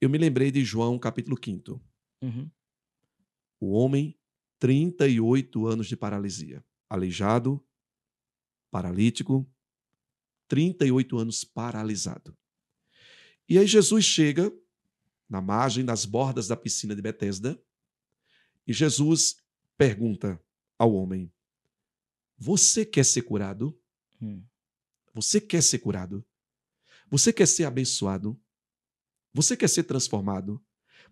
eu me lembrei de João, capítulo 5. Uhum. O homem, 38 anos de paralisia. Aleijado, paralítico, 38 anos paralisado. E aí Jesus chega na margem, nas bordas da piscina de Betesda, e Jesus pergunta ao homem: Você quer ser curado? Hum. Você quer ser curado? Você quer ser abençoado? Você quer ser transformado?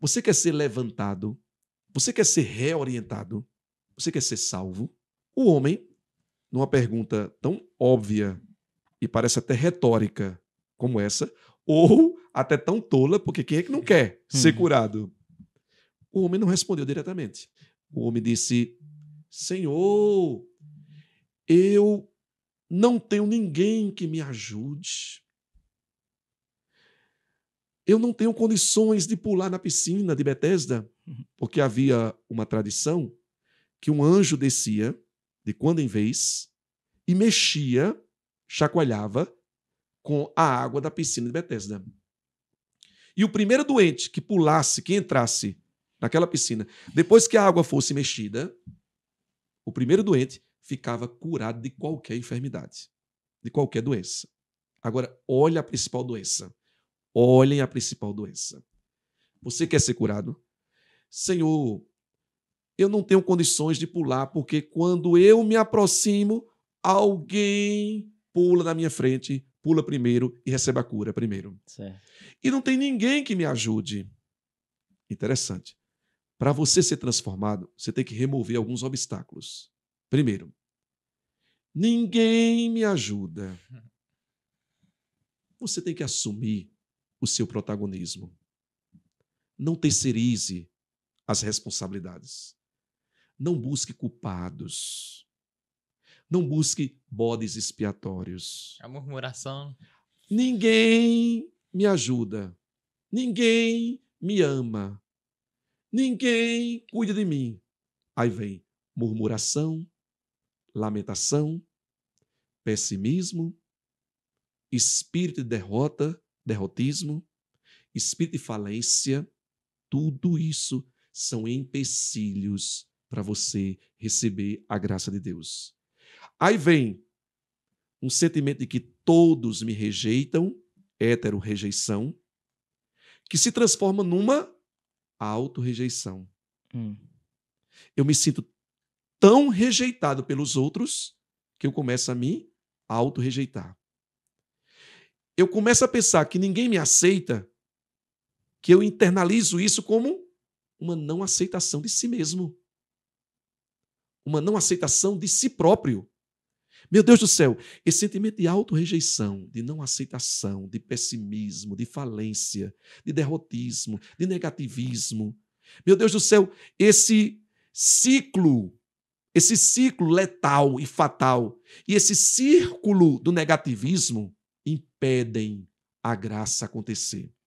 Você quer ser levantado? Você quer ser reorientado? Você quer ser salvo? O homem, numa pergunta tão óbvia e parece até retórica como essa, ou até tão tola, porque quem é que não quer ser uhum. curado? O homem não respondeu diretamente. O homem disse: Senhor, eu não tenho ninguém que me ajude. Eu não tenho condições de pular na piscina de Betesda, uhum. porque havia uma tradição que um anjo descia de quando em vez e mexia, chacoalhava com a água da piscina de Betesda. E o primeiro doente que pulasse, que entrasse naquela piscina, depois que a água fosse mexida, o primeiro doente ficava curado de qualquer enfermidade, de qualquer doença. Agora, olha a principal doença. Olhem a principal doença. Você quer ser curado? Senhor, eu não tenho condições de pular, porque quando eu me aproximo, alguém pula na minha frente, pula primeiro e recebe a cura primeiro. Certo. E não tem ninguém que me ajude. Interessante. Para você ser transformado, você tem que remover alguns obstáculos. Primeiro, ninguém me ajuda. Você tem que assumir o seu protagonismo. Não terceirize as responsabilidades. Não busque culpados. Não busque bodes expiatórios. É a murmuração. Ninguém me ajuda. Ninguém me ama. Ninguém cuida de mim. Aí vem murmuração, lamentação, pessimismo, espírito de derrota derrotismo, espírito de falência, tudo isso são empecilhos para você receber a graça de Deus. Aí vem um sentimento de que todos me rejeitam, hétero rejeição, que se transforma numa autorrejeição. Hum. Eu me sinto tão rejeitado pelos outros que eu começo a me autorrejeitar eu começo a pensar que ninguém me aceita, que eu internalizo isso como uma não aceitação de si mesmo. Uma não aceitação de si próprio. Meu Deus do céu, esse sentimento de autorrejeição, de não aceitação, de pessimismo, de falência, de derrotismo, de negativismo. Meu Deus do céu, esse ciclo, esse ciclo letal e fatal, e esse círculo do negativismo, impedem a graça acontecer.